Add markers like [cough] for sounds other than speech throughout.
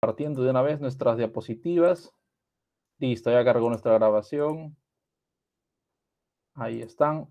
Partiendo de una vez nuestras diapositivas. Listo, ya cargó nuestra grabación. Ahí están.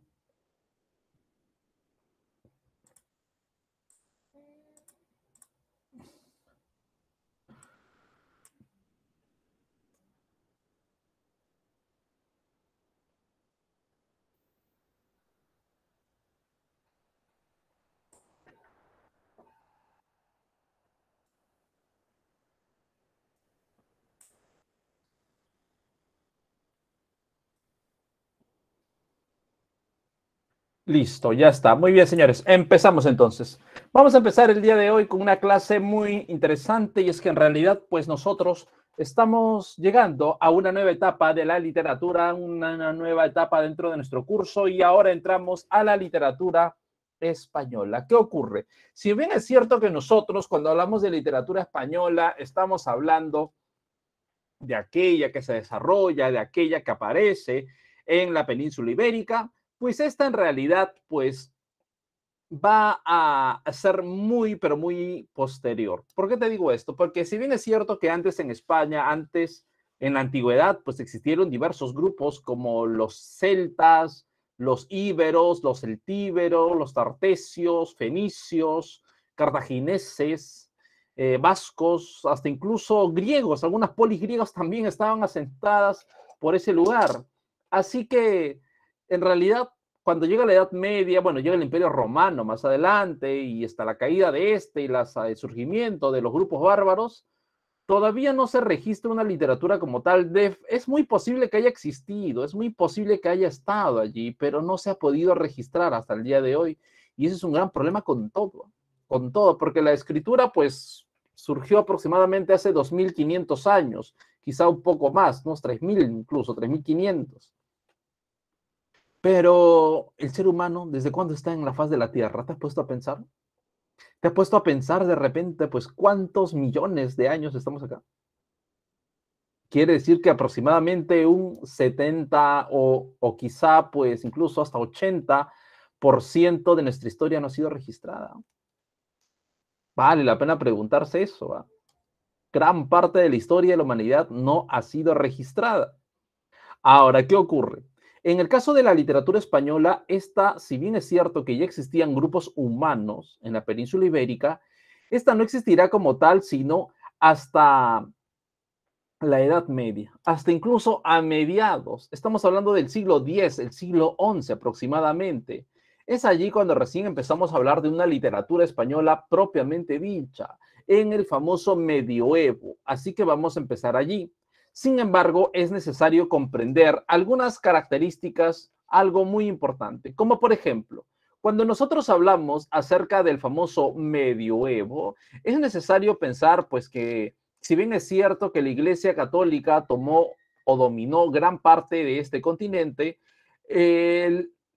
Listo, ya está. Muy bien, señores. Empezamos entonces. Vamos a empezar el día de hoy con una clase muy interesante y es que en realidad, pues nosotros estamos llegando a una nueva etapa de la literatura, una, nueva etapa dentro de nuestro curso y ahora entramos a la literatura española. ¿Qué ocurre? Si bien es cierto que nosotros cuando hablamos de literatura española estamos hablando de aquella que se desarrolla, de aquella que aparece en la península ibérica, pues esta en realidad, pues va a ser muy, pero muy posterior. ¿Por qué te digo esto? Porque si bien es cierto que antes en España, antes en la antigüedad, pues existieron diversos grupos como los celtas, los íberos, los celtíberos, los tartesios, fenicios, cartagineses, eh, vascos, hasta incluso griegos. Algunas polis griegas también estaban asentadas por ese lugar. Así que en realidad, cuando llega la Edad Media, bueno, llega el Imperio Romano más adelante y hasta la caída de este y el surgimiento de los grupos bárbaros, todavía no se registra una literatura como tal. es muy posible que haya existido, es muy posible que haya estado allí, pero no se ha podido registrar hasta el día de hoy. Y ese es un gran problema con todo, con todo, porque la escritura pues surgió aproximadamente hace 2.500 años, quizá un poco más, unos 3.000 incluso, 3.500. Pero el ser humano, ¿desde cuándo está en la faz de la Tierra? ¿Te has puesto a pensar? ¿Te has puesto a pensar de repente, pues, cuántos millones de años estamos acá? Quiere decir que aproximadamente un 70 o, quizá, pues, incluso hasta 80% de nuestra historia no ha sido registrada. Vale la pena preguntarse eso. Gran parte de la historia de la humanidad no ha sido registrada. Ahora, ¿qué ocurre? En el caso de la literatura española, esta, si bien es cierto que ya existían grupos humanos en la península ibérica, esta no existirá como tal, sino hasta la Edad Media, hasta incluso a mediados. Estamos hablando del siglo X, el siglo XI aproximadamente. Es allí cuando recién empezamos a hablar de una literatura española propiamente dicha, en el famoso medioevo. Así que vamos a empezar allí. Sin embargo, es necesario comprender algunas características, algo muy importante, como por ejemplo, cuando nosotros hablamos acerca del famoso medioevo, es necesario pensar pues que si bien es cierto que la Iglesia Católica tomó o dominó gran parte de este continente,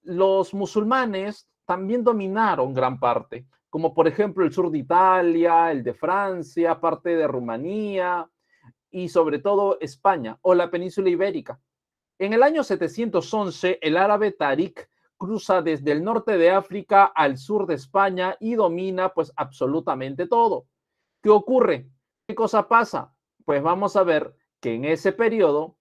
los musulmanes también dominaron gran parte, como por ejemplo el sur de Italia, el de Francia, parte de Rumanía, y sobre todo España o la península ibérica. En el año 711, el árabe Tariq cruza desde el norte de África al sur de España y domina pues absolutamente todo. ¿Qué ocurre? ¿Qué cosa pasa? Pues vamos a ver que en ese periodo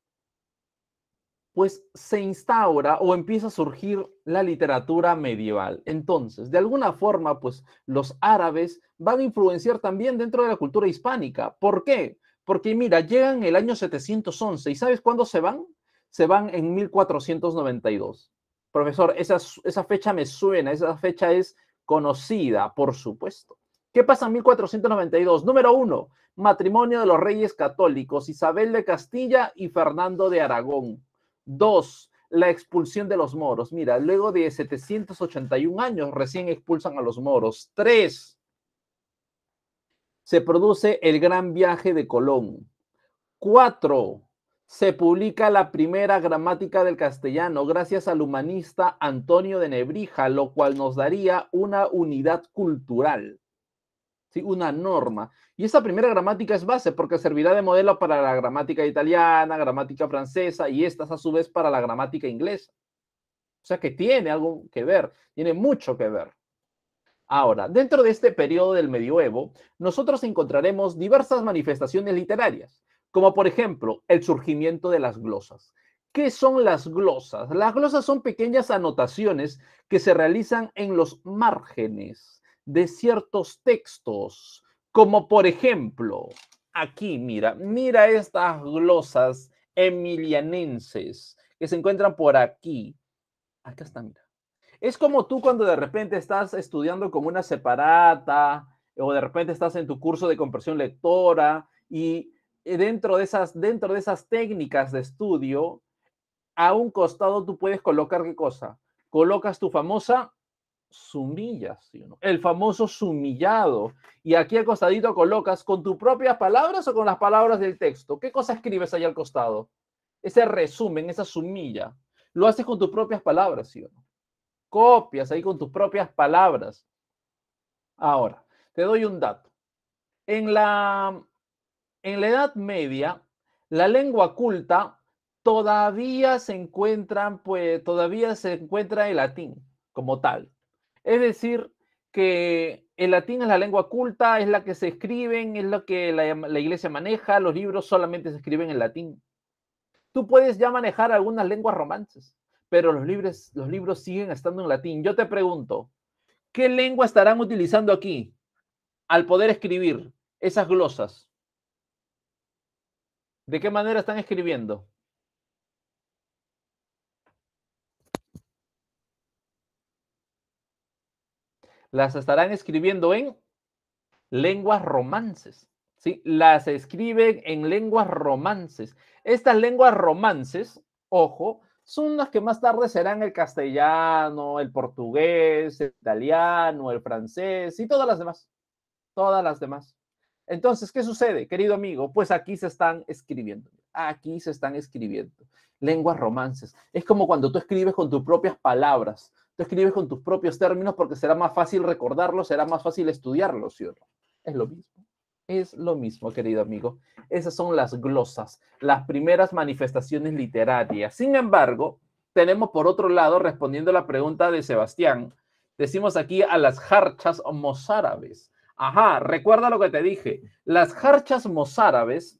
pues se instaura o empieza a surgir la literatura medieval. Entonces, de alguna forma, pues los árabes van a influenciar también dentro de la cultura hispánica. ¿Por qué? Porque mira, llegan el año 711 y ¿sabes cuándo se van? Se van en 1492. Profesor, esa, esa fecha me suena, esa fecha es conocida, por supuesto. ¿Qué pasa en 1492? Número uno, matrimonio de los reyes católicos, Isabel de Castilla y Fernando de Aragón. Dos, la expulsión de los moros. Mira, luego de 781 años recién expulsan a los moros. Tres, se produce el gran viaje de Colón. Cuatro, se publica la primera gramática del castellano gracias al humanista Antonio de Nebrija, lo cual nos daría una unidad cultural, ¿sí? una norma. Y esa primera gramática es base porque servirá de modelo para la gramática italiana, gramática francesa y estas a su vez para la gramática inglesa. O sea que tiene algo que ver, tiene mucho que ver. Ahora, dentro de este periodo del medioevo, nosotros encontraremos diversas manifestaciones literarias, como por ejemplo el surgimiento de las glosas. ¿Qué son las glosas? Las glosas son pequeñas anotaciones que se realizan en los márgenes de ciertos textos, como por ejemplo, aquí mira, mira estas glosas emilianenses que se encuentran por aquí. Acá están, mira. Es como tú cuando de repente estás estudiando con una separata o de repente estás en tu curso de compresión lectora y eh, dentro de esas, dentro de esas técnicas de estudio, a un costado tú puedes colocar qué cosa? Colocas tu famosa sumilla, el famoso sumillado. Y aquí al costadito colocas con tus propias palabras o con las palabras del texto. ¿Qué cosa escribes ahí al costado? Ese resumen, esa sumilla. Lo haces con tus propias palabras, ¿sí o no? copias ahí con tus propias palabras. Ahora, te doy un dato. En la, en la Edad Media, la lengua culta todavía se encuentra, pues, todavía se encuentra el latín como tal. Es decir, que el latín es la lengua culta, es la que se escriben, es lo que la, iglesia maneja, los libros solamente se escriben en latín. Tú puedes ya manejar algunas lenguas romances, pero los, los libros siguen estando en latín. Yo te pregunto, ¿qué lengua estarán utilizando aquí al poder escribir esas glosas? ¿De qué manera están escribiendo? Las estarán escribiendo en lenguas romances. ¿sí? Las escriben en lenguas romances. Estas lenguas romances, ojo, son las que más tarde serán el castellano, el portugués, el italiano, el francés y todas las demás. Todas las demás. Entonces, ¿qué sucede, querido amigo? Pues aquí se están escribiendo. Aquí se están escribiendo. Lenguas romances. Es como cuando tú escribes con tus propias palabras. Tú escribes con tus propios términos porque será más fácil recordarlos, será más fácil estudiarlos, ¿cierto? Es lo mismo. Es lo mismo, querido amigo. Esas son las glosas, las primeras manifestaciones literarias. Sin embargo, tenemos por otro lado, respondiendo a la pregunta de Sebastián, decimos aquí a las jarchas mozárabes. Ajá, recuerda lo que te dije. Las jarchas mozárabes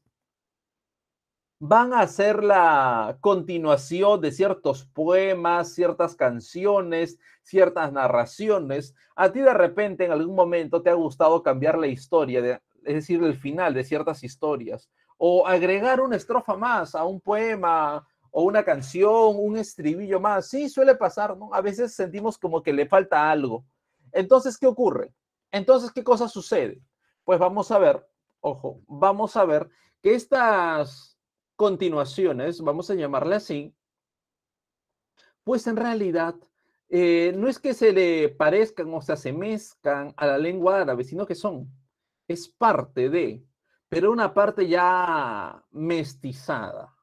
van a ser la continuación de ciertos poemas, ciertas canciones, ciertas narraciones. A ti de repente en algún momento te ha gustado cambiar la historia de, es decir, el final de ciertas historias, o agregar una estrofa más a un poema o una canción, un estribillo más. Sí, suele pasar, ¿no? A veces sentimos como que le falta algo. Entonces, ¿qué ocurre? Entonces, ¿qué cosa sucede? Pues vamos a ver, ojo, vamos a ver que estas continuaciones, vamos a llamarle así, pues en realidad eh, no es que se le parezcan o se asemezcan a la lengua árabe, sino que son es parte de, pero una parte ya mestizada,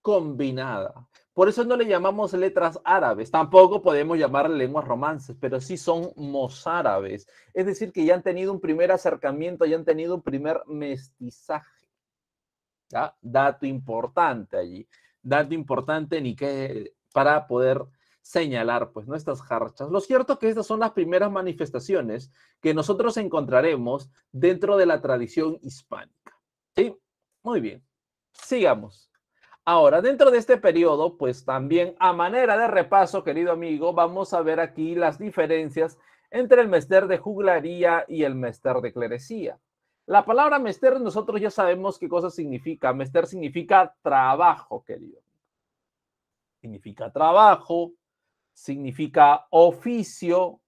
combinada. Por eso no le llamamos letras árabes, tampoco podemos llamar lenguas romances, pero sí son mozárabes. Es decir, que ya han tenido un primer acercamiento, ya han tenido un primer mestizaje. Dato importante allí, dato importante ni que para poder señalar pues, nuestras jarchas. Lo cierto es que estas son las primeras manifestaciones que nosotros encontraremos dentro de la tradición hispánica. ¿Sí? Muy bien. Sigamos. Ahora, dentro de este periodo, pues también a manera de repaso, querido amigo, vamos a ver aquí las diferencias entre el mester de juglaría y el mester de clerecía. La palabra mester nosotros ya sabemos qué cosa significa. Mester significa trabajo, querido. Significa trabajo, significa oficio,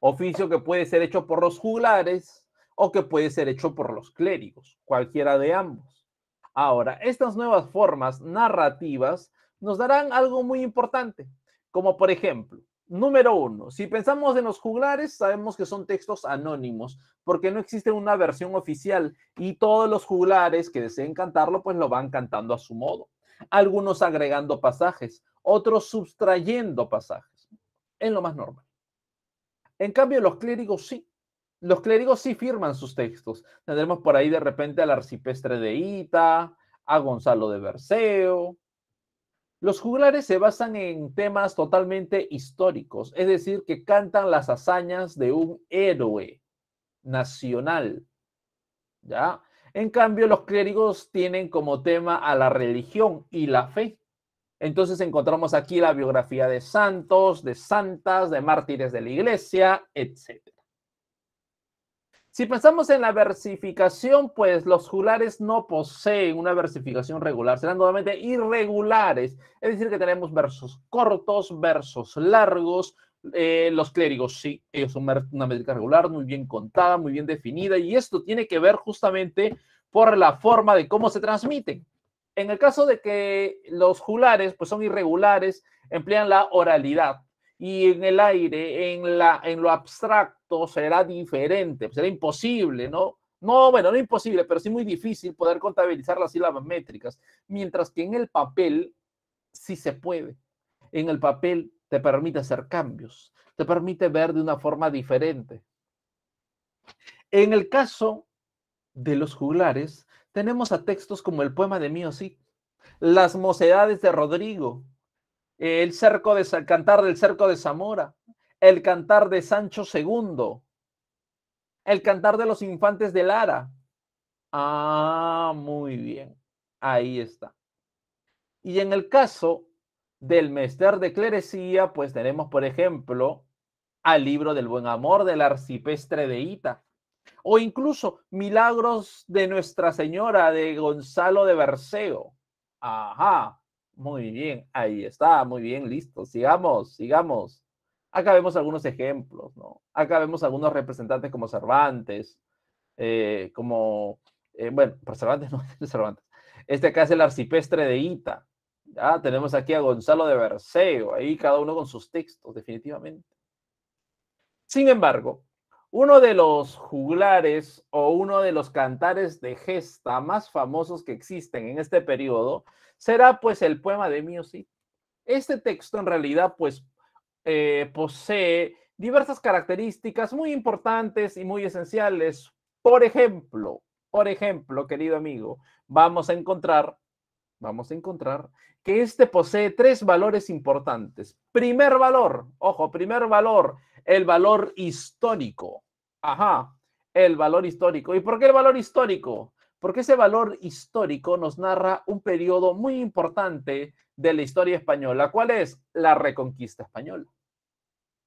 oficio que puede ser hecho por los juglares o que puede ser hecho por los clérigos, cualquiera de ambos. Ahora, estas nuevas formas narrativas nos darán algo muy importante, como por ejemplo, número uno, si pensamos en los juglares, sabemos que son textos anónimos, porque no existe una versión oficial y todos los juglares que deseen cantarlo, pues lo van cantando a su modo, algunos agregando pasajes, otros sustrayendo pasajes, en lo más normal. En cambio, los clérigos sí. Los clérigos sí firman sus textos. Tendremos por ahí de repente al arcipestre de Ita, a Gonzalo de Berceo. Los juglares se basan en temas totalmente históricos, es decir, que cantan las hazañas de un héroe nacional. ¿Ya? En cambio, los clérigos tienen como tema a la religión y la fe. Entonces encontramos aquí la biografía de santos, de santas, de mártires de la iglesia, etc. Si pensamos en la versificación, pues los julares no poseen una versificación regular, serán nuevamente irregulares. Es decir, que tenemos versos cortos, versos largos. Eh, los clérigos, sí, ellos son una métrica regular, muy bien contada, muy bien definida, y esto tiene que ver justamente por la forma de cómo se transmiten. En el caso de que los julares pues son irregulares, emplean la oralidad y en el aire, en, la, en lo abstracto será diferente, será imposible, ¿no? No, bueno, no imposible, pero sí muy difícil poder contabilizar las sílabas métricas, mientras que en el papel sí se puede. En el papel te permite hacer cambios, te permite ver de una forma diferente. En el caso de los juglares, tenemos a textos como el poema de Mío Sí, Las Mocedades de Rodrigo, el, cerco de, Cantar del Cerco de Zamora, El Cantar de Sancho II, El Cantar de los Infantes de Lara. Ah, muy bien, ahí está. Y en el caso del Mester de Clerecía, pues tenemos, por ejemplo, al libro del Buen Amor del Arcipestre de Ita, o incluso milagros de Nuestra Señora de Gonzalo de Berceo. Ajá, muy bien, ahí está, muy bien, listo. Sigamos, sigamos. Acá vemos algunos ejemplos, ¿no? Acá vemos algunos representantes como Cervantes, eh, como, eh, Bueno, bueno, Cervantes no, [laughs] Cervantes. Este acá es el arcipestre de Ita. ¿ya? Tenemos aquí a Gonzalo de Berceo, ahí cada uno con sus textos, definitivamente. Sin embargo, uno de los juglares o uno de los cantares de gesta más famosos que existen en este periodo será pues el poema de Music. Este texto en realidad pues eh, posee diversas características muy importantes y muy esenciales. Por ejemplo, por ejemplo, querido amigo, vamos a encontrar vamos a encontrar que este posee tres valores importantes. Primer valor, ojo, primer valor, el valor histórico. Ajá, el valor histórico. ¿Y por qué el valor histórico? Porque ese valor histórico nos narra un periodo muy importante de la historia española. ¿Cuál es? La reconquista española.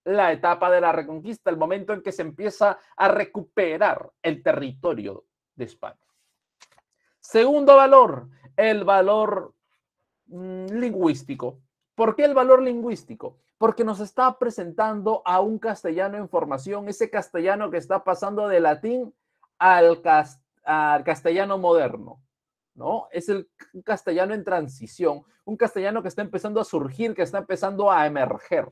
La etapa de la reconquista, el momento en que se empieza a recuperar el territorio de España. Segundo valor, el valor mm, lingüístico. ¿Por qué el valor lingüístico? Porque nos está presentando a un castellano en formación, ese castellano que está pasando de latín al, castellano moderno. ¿no? Es el castellano en transición, un castellano que está empezando a surgir, que está empezando a emerger.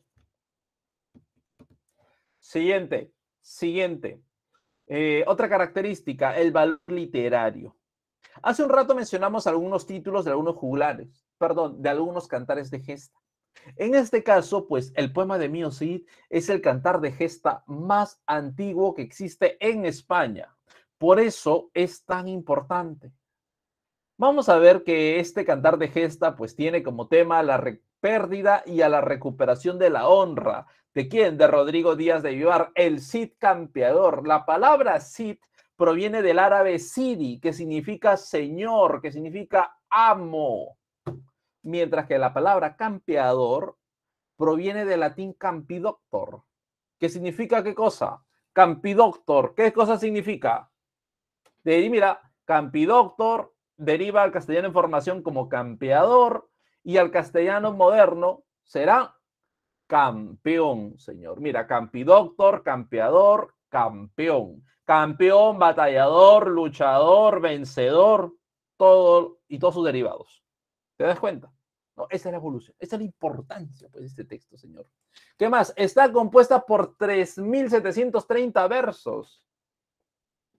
Siguiente, siguiente. Eh, otra característica, el valor literario. Hace un rato mencionamos algunos títulos de algunos juglares, perdón, de algunos cantares de gesta. En este caso, pues el poema de Mío Cid es el cantar de gesta más antiguo que existe en España. Por eso es tan importante. Vamos a ver que este cantar de gesta pues tiene como tema la pérdida y a la recuperación de la honra. ¿De quién? De Rodrigo Díaz de Vivar, el Cid campeador. La palabra Cid proviene del árabe sidi, que significa señor, que significa amo. Mientras que la palabra campeador proviene del latín campidoctor, que significa qué cosa? Campidoctor, ¿qué cosa significa? De mira, campidoctor deriva al castellano en formación como campeador y al castellano moderno será campeón, señor. Mira, campidoctor, campeador, campeón campeón, batallador, luchador, vencedor, todo y todos sus derivados. ¿Te das cuenta? No, esa es la evolución, esa es la importancia pues, de este texto, señor. ¿Qué más? Está compuesta por 3.730 versos.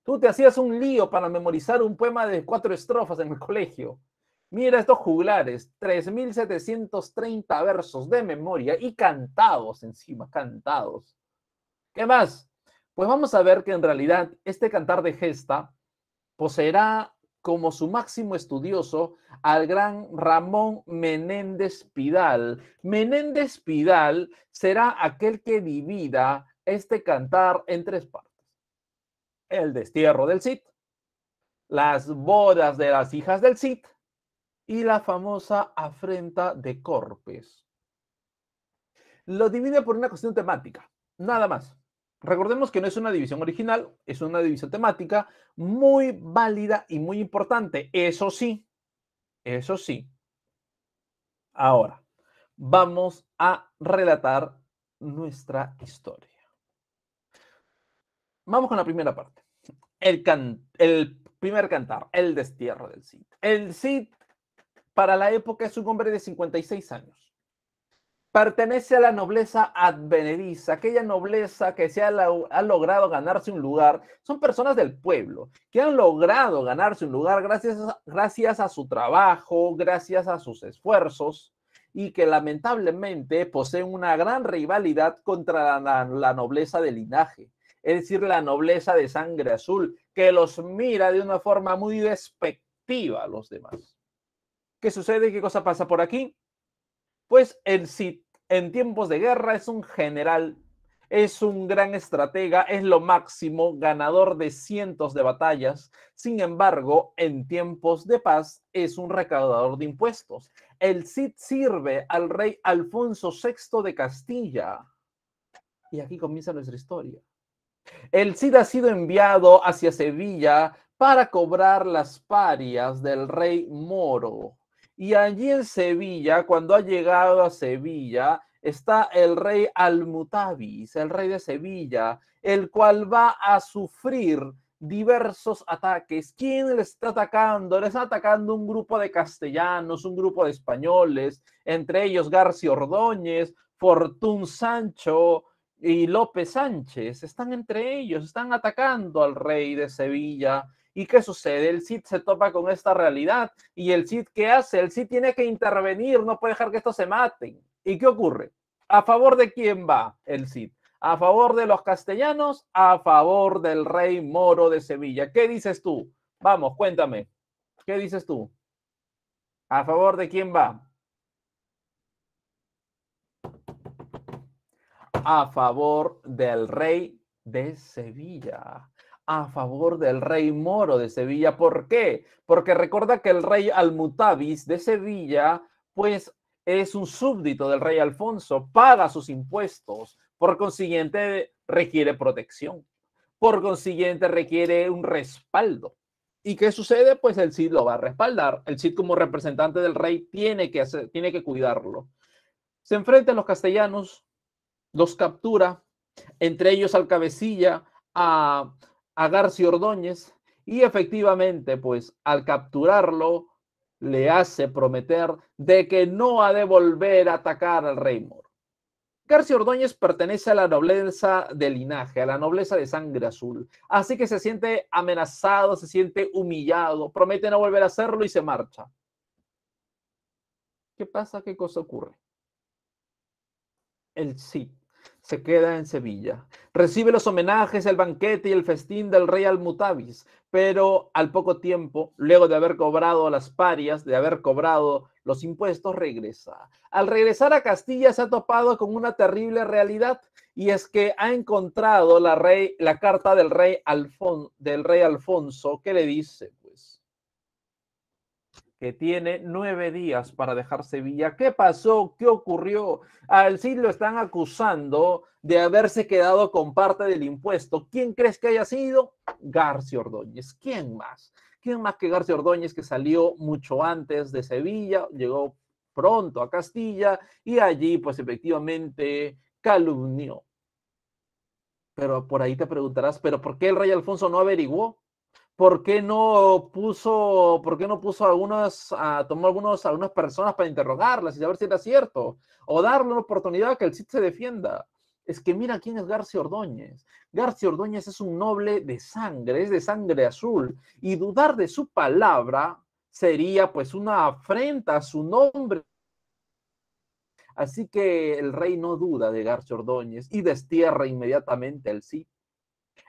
Tú te hacías un lío para memorizar un poema de cuatro estrofas en el colegio. Mira estos juglares, 3.730 versos de memoria y cantados encima, cantados. ¿Qué más? Pues vamos a ver que en realidad este cantar de gesta poseerá como su máximo estudioso al gran Ramón Menéndez Pidal. Menéndez Pidal será aquel que divida este cantar en tres partes. El destierro del Cid, las bodas de las hijas del Cid y la famosa afrenta de Corpes. Lo divide por una cuestión temática, nada más. Recordemos que no es una división original, es una división temática muy válida y muy importante. Eso sí, eso sí. Ahora, vamos a relatar nuestra historia. Vamos con la primera parte. El, el primer cantar, el destierro del Cid. El Cid, para la época, es un hombre de 56 años pertenece a la nobleza advenediza, aquella nobleza que se ha, logrado ganarse un lugar. Son personas del pueblo que han logrado ganarse un lugar gracias a, gracias a su trabajo, gracias a sus esfuerzos y que lamentablemente poseen una gran rivalidad contra la nobleza de linaje, es decir, la nobleza de sangre azul, que los mira de una forma muy despectiva a los demás. ¿Qué sucede? ¿Qué cosa pasa por aquí? Pues el Cid, en tiempos de guerra es un general, es un gran estratega, es lo máximo, ganador de cientos de batallas. Sin embargo, en tiempos de paz es un recaudador de impuestos. El Cid sirve al rey Alfonso VI de Castilla. Y aquí comienza nuestra historia. El Cid ha sido enviado hacia Sevilla para cobrar las parias del rey moro. Y allí en Sevilla, cuando ha llegado a Sevilla, está el rey Almutavis, el rey de Sevilla, el cual va a sufrir diversos ataques. ¿Quién le está atacando? Le está atacando un grupo de castellanos, un grupo de españoles, entre ellos García Ordóñez, Fortún Sancho y López Sánchez. Están entre ellos, están atacando al rey de Sevilla. ¿Y qué sucede? El CID se topa con esta realidad. ¿Y el CID qué hace? El CID tiene que intervenir, no puede dejar que esto se maten. ¿Y qué ocurre? ¿A favor de quién va el CID? ¿A favor de los castellanos? ¿A favor del rey moro de Sevilla? ¿Qué dices tú? Vamos, cuéntame. ¿Qué dices tú? ¿A favor de quién va? A favor del rey de Sevilla a favor del rey moro de Sevilla. ¿Por qué? Porque recuerda que el rey Almutavis de Sevilla, pues es un súbdito del rey Alfonso, paga sus impuestos, por consiguiente requiere protección, por consiguiente requiere un respaldo. ¿Y qué sucede? Pues el Cid lo va a respaldar. El Cid como representante del rey tiene que, hacer, tiene que cuidarlo. Se enfrenta a los castellanos, los captura, entre ellos al cabecilla, a a García Ordóñez y efectivamente, pues al capturarlo, le hace prometer de que no ha de volver a atacar al rey moro. García Ordóñez pertenece a la nobleza de linaje, a la nobleza de sangre azul, así que se siente amenazado, se siente humillado, promete no volver a hacerlo y se marcha. ¿Qué pasa? ¿Qué cosa ocurre? El sí se queda en Sevilla. Recibe los homenajes, el banquete y el festín del rey Almutavis, pero al poco tiempo, luego de haber cobrado las parias, de haber cobrado los impuestos, regresa. Al regresar a Castilla se ha topado con una terrible realidad y es que ha encontrado la, rey, la carta del rey, Alfon, del rey Alfonso que le dice, que tiene nueve días para dejar Sevilla. ¿Qué pasó? ¿Qué ocurrió? Al sí lo están acusando de haberse quedado con parte del impuesto. ¿Quién crees que haya sido? García Ordóñez. ¿Quién más? ¿Quién más que García Ordóñez que salió mucho antes de Sevilla, llegó pronto a Castilla y allí pues efectivamente calumnió? Pero por ahí te preguntarás, ¿pero por qué el rey Alfonso no averiguó? ¿por qué no puso, por no puso tomó algunos, algunas personas para interrogarlas y saber si era cierto? O darle una oportunidad a que el CID se defienda. Es que mira quién es García Ordóñez. García Ordóñez es un noble de sangre, es de sangre azul. Y dudar de su palabra sería pues una afrenta a su nombre Así que el rey no duda de García Ordóñez y destierra inmediatamente al Cid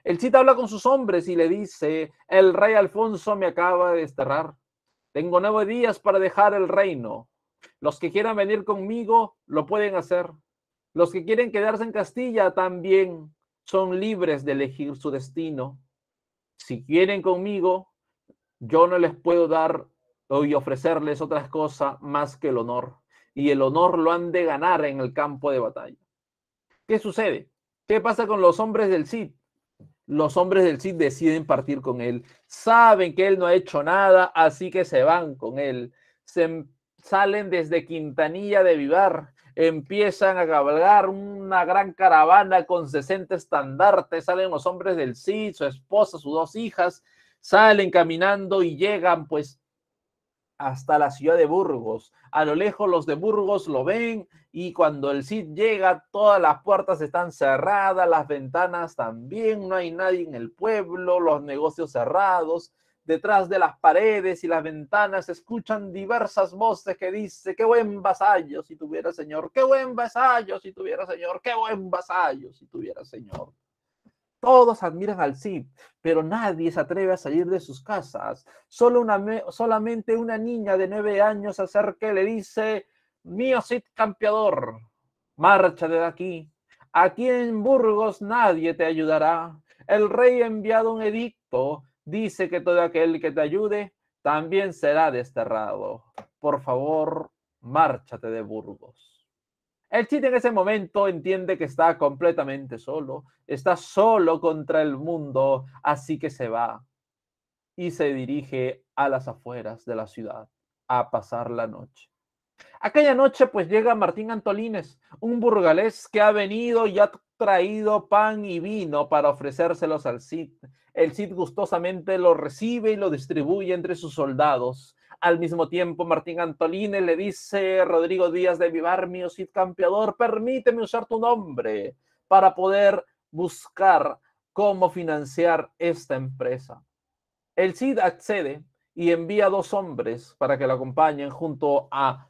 el Cid habla con sus hombres y le dice, el rey Alfonso me acaba de desterrar. Tengo nueve días para dejar el reino. Los que quieran venir conmigo lo pueden hacer. Los que quieren quedarse en Castilla también son libres de elegir su destino. Si quieren conmigo, yo no les puedo dar y ofrecerles otras cosas más que el honor. Y el honor lo han de ganar en el campo de batalla. ¿Qué sucede? ¿Qué pasa con los hombres del Cid? los hombres del Cid deciden partir con él. Saben que él no ha hecho nada, así que se van con él. Se salen desde Quintanilla de Vivar, empiezan a cabalgar una gran caravana con 60 estandartes, salen los hombres del Cid, su esposa, sus dos hijas, salen caminando y llegan pues hasta la ciudad de Burgos. A lo lejos los de Burgos lo ven y cuando el Cid llega todas las puertas están cerradas, las ventanas también, no hay nadie en el pueblo, los negocios cerrados. Detrás de las paredes y las ventanas se escuchan diversas voces que dice: qué buen vasallo si tuviera Señor, qué buen vasallo si tuviera Señor, qué buen vasallo si tuviera Señor. Todos admiran al Cid, pero nadie se atreve a salir de sus casas. Solo una solamente una niña de nueve años acerca y le dice, mío Cid campeador, marcha de aquí. Aquí en Burgos nadie te ayudará. El rey ha enviado un edicto. Dice que todo aquel que te ayude también será desterrado. Por favor, márchate de Burgos. El Cid en ese momento entiende que está completamente solo, está solo contra el mundo, así que se va y se dirige a las afueras de la ciudad a pasar la noche. Aquella noche pues llega Martín Antolines, un burgalés que ha venido y ha traído pan y vino para ofrecérselos al Cid. El Cid gustosamente lo recibe y lo distribuye entre sus soldados al mismo tiempo, Martín Antoline le dice, Rodrigo Díaz de Vivar, mío Cid Campeador, permíteme usar tu nombre para poder buscar cómo financiar esta empresa. El Cid accede y envía dos hombres para que lo acompañen junto a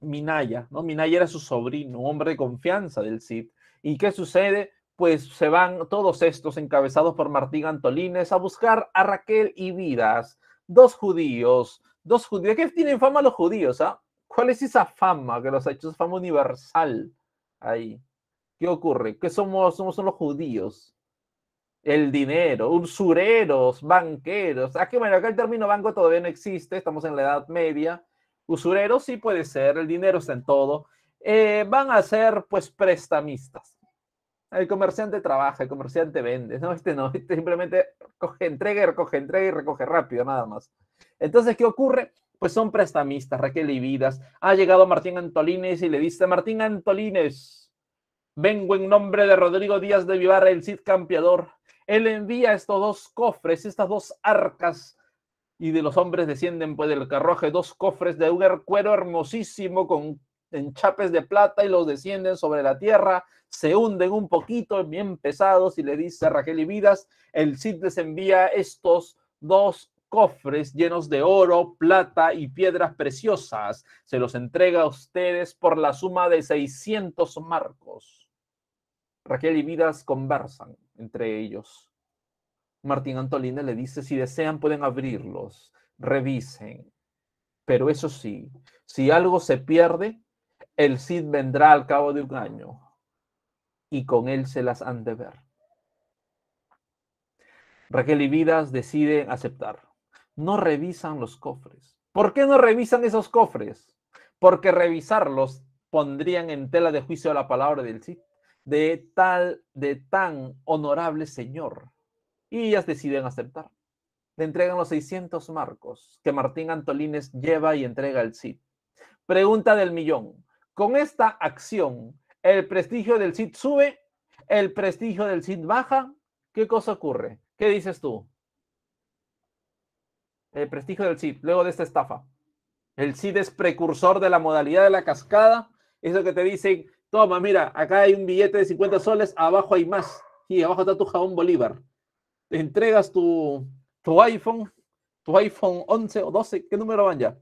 Minaya. ¿no? Minaya era su sobrino, hombre de confianza del Cid. ¿Y qué sucede? Pues se van todos estos encabezados por Martín Antolines a buscar a Raquel y Vidas, dos judíos, dos judíos. ¿Qué tienen fama los judíos? ¿ah? ¿Cuál es esa fama que los ha hecho? fama universal ahí. ¿Qué ocurre? ¿Qué somos, somos los judíos? El dinero, usureros, banqueros. Aquí, ah, acá el término banco todavía no existe, estamos en la Edad Media. Usureros sí puede ser, el dinero está en todo. Eh, van a ser pues prestamistas el comerciante trabaja, el comerciante vende, ¿no? Este no, este simplemente coge, entrega y recoge, entrega y recoge rápido, nada más. Entonces, ¿qué ocurre? Pues son prestamistas, Raquel y Vidas. Ha llegado Martín Antolines y le dice, Martín Antolines, vengo en nombre de Rodrigo Díaz de Vivar, el Cid campeador. Él envía estos dos cofres, estas dos arcas, y de los hombres descienden pues del carruaje dos cofres de un cuero hermosísimo con en chapes de plata y los descienden sobre la tierra, se hunden un poquito, bien pesados, y le dice a Raquel y Vidas, el Cid les envía estos dos cofres llenos de oro, plata y piedras preciosas. Se los entrega a ustedes por la suma de 600 marcos. Raquel y Vidas conversan entre ellos. Martín Antolín le dice, si desean pueden abrirlos, revisen. Pero eso sí, si algo se pierde, el Cid vendrá al cabo de un año y con él se las han de ver. Raquel y Vidas deciden aceptar. No revisan los cofres. ¿Por qué no revisan esos cofres? Porque revisarlos pondrían en tela de juicio la palabra del Cid, de tal, de tan honorable señor. Y ellas deciden aceptar. Le entregan los 600 marcos que Martín Antolines lleva y entrega al Cid. Pregunta del millón. Con esta acción, el prestigio del CID sube, el prestigio del CID baja. ¿Qué cosa ocurre? ¿Qué dices tú? El prestigio del CID, luego de esta estafa. El CID es precursor de la modalidad de la cascada. Eso que te dicen, toma, mira, acá hay un billete de 50 soles, abajo hay más. Y abajo está tu jabón Bolívar. Te entregas tu, tu iPhone, tu iPhone 11 o 12, ¿qué número van ya?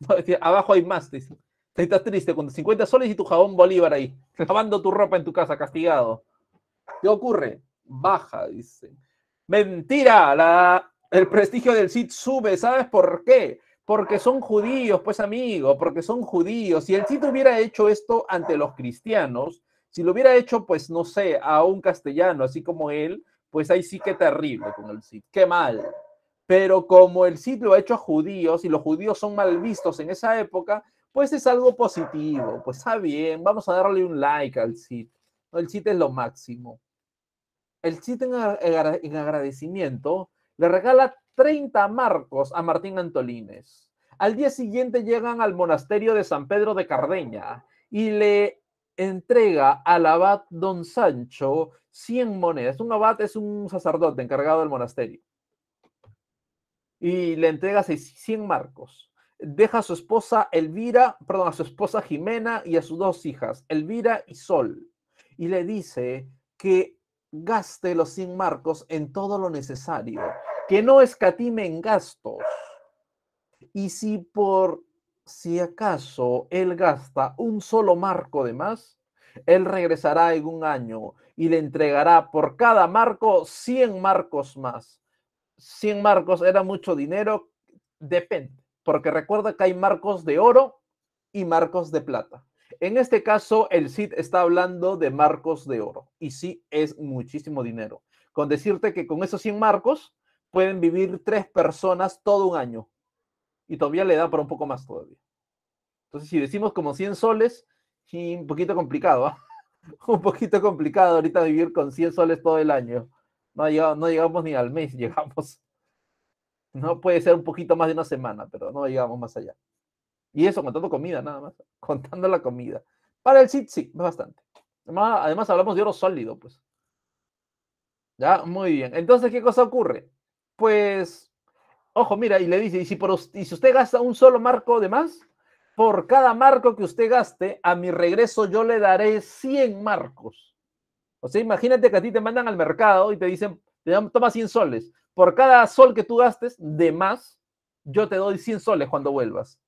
[laughs] abajo hay más, te dicen. Estás triste con 50 soles y tu jabón Bolívar ahí, [laughs] lavando tu ropa en tu casa, castigado. ¿Qué ocurre? Baja, dice. Mentira, la, el prestigio del CID sube, ¿sabes por qué? Porque son judíos, pues amigo, porque son judíos. Si el CID hubiera hecho esto ante los cristianos, si lo hubiera hecho, pues no sé, a un castellano, así como él, pues ahí sí que terrible con el CID, qué mal. Pero como el CID lo ha hecho a judíos y los judíos son mal vistos en esa época, pues es algo positivo, pues está bien, vamos a darle un like al CIT. el CIT es lo máximo. El CIT en, agradecimiento le regala 30 marcos a Martín Antolines. Al día siguiente llegan al monasterio de San Pedro de Cardeña y le entrega al abad don Sancho 100 monedas. Un abad es un sacerdote encargado del monasterio. Y le entrega 100 marcos deja a su esposa Elvira, perdón, a su esposa Jimena y a sus dos hijas, Elvira y Sol, y le dice que gaste los 100 marcos en todo lo necesario, que no escatime en gastos. Y si por si acaso él gasta un solo marco de más, él regresará en un año y le entregará por cada marco 100 marcos más. 100 marcos era mucho dinero, depende porque recuerda que hay marcos de oro y marcos de plata. En este caso, el CID está hablando de marcos de oro y sí es muchísimo dinero. Con decirte que con esos 100 marcos pueden vivir tres personas todo un año y todavía le da para un poco más todavía. Entonces, si decimos como 100 soles, sí, un poquito complicado, ¿ah? [laughs] un poquito complicado ahorita vivir con 100 soles todo el año. no llegamos ni al mes, [laughs] llegamos ¿no? Puede ser un poquito más de una semana, pero no llegamos más allá. Y eso contando comida, nada más. [laughs] Contando la comida. Para el SIT, sí, bastante. Además, además, hablamos de oro sólido, pues. Ya, muy bien. Entonces, ¿qué cosa ocurre? Pues, ojo, mira, y le dice, y si, por, y si usted gasta un solo marco de más, por cada marco que usted gaste, a mi regreso yo le daré 100 marcos. O sea, imagínate que a ti te mandan al mercado y te dicen, te dan, toma 100 soles por cada sol que tú gastes de más, yo te doy 100 soles cuando vuelvas.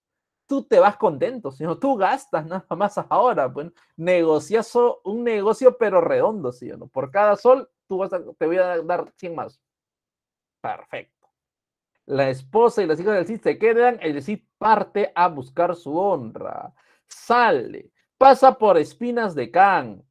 Tú te vas contento, sino tú gastas nada más ahora. bueno, pues, negociazo, un negocio pero redondo, ¿sí no? Por cada sol, tú vas te voy a dar 100 más. Perfecto. La esposa y las hijas del Cid se quedan, el Cid parte a buscar su honra. Sale, pasa por espinas de can,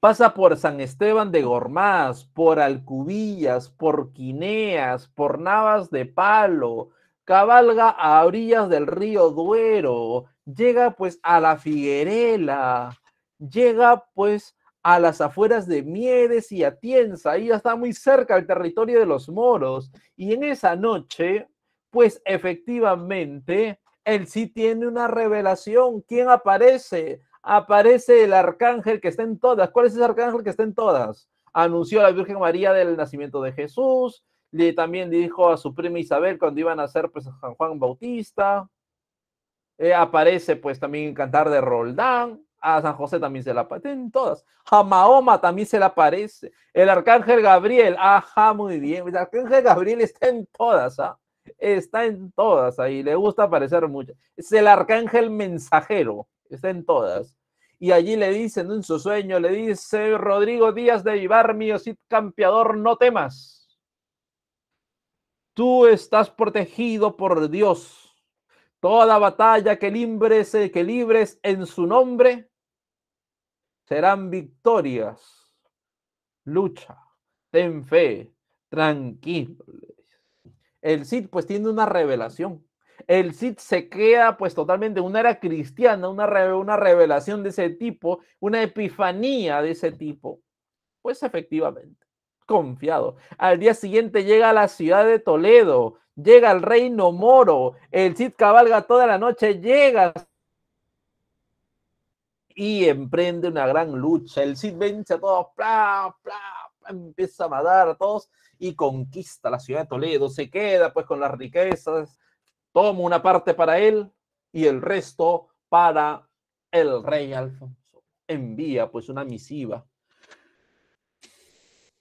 pasa por San Esteban de Gormaz, por Alcubillas, por Quineas, por Navas de Palo, cabalga a orillas del río Duero, llega pues a la Figuerela, llega pues a las afueras de Miedes y Atienza, ahí ya está muy cerca del territorio de los moros, y en esa noche, pues efectivamente, él sí tiene una revelación, ¿quién aparece? aparece el arcángel que está en todas. ¿Cuál es ese arcángel que está en todas? Anunció la Virgen María del nacimiento de Jesús, le también dijo a su prima Isabel cuando iban a ser pues, San Juan Bautista. Eh, aparece pues también Cantar de Roldán, a San José también se la aparece, en todas. A Mahoma también se la aparece. El arcángel Gabriel, ajá, muy bien. El arcángel Gabriel está en todas, ¿ah? Está en todas ahí, le gusta aparecer mucho. Es el arcángel mensajero está todas. Y allí le dicen en su sueño, le dice Rodrigo Díaz de Vivar mío Cid campeador, no temas. Tú estás protegido por Dios. Toda batalla que libres, eh, que libres en su nombre serán victorias. Lucha, ten fe, tranquilo. El Cid pues tiene una revelación el Cid se queda pues totalmente una era cristiana, una, una revelación de ese tipo, una epifanía de ese tipo. Pues efectivamente, confiado. Al día siguiente llega a la ciudad de Toledo, llega al reino moro, el Cid cabalga toda la noche, llega y emprende una gran lucha. El Cid vence a todos, empieza a matar a todos y conquista la ciudad de Toledo, se queda pues con las riquezas Toma una parte para él y el resto para el rey Alfonso. Envía pues una misiva.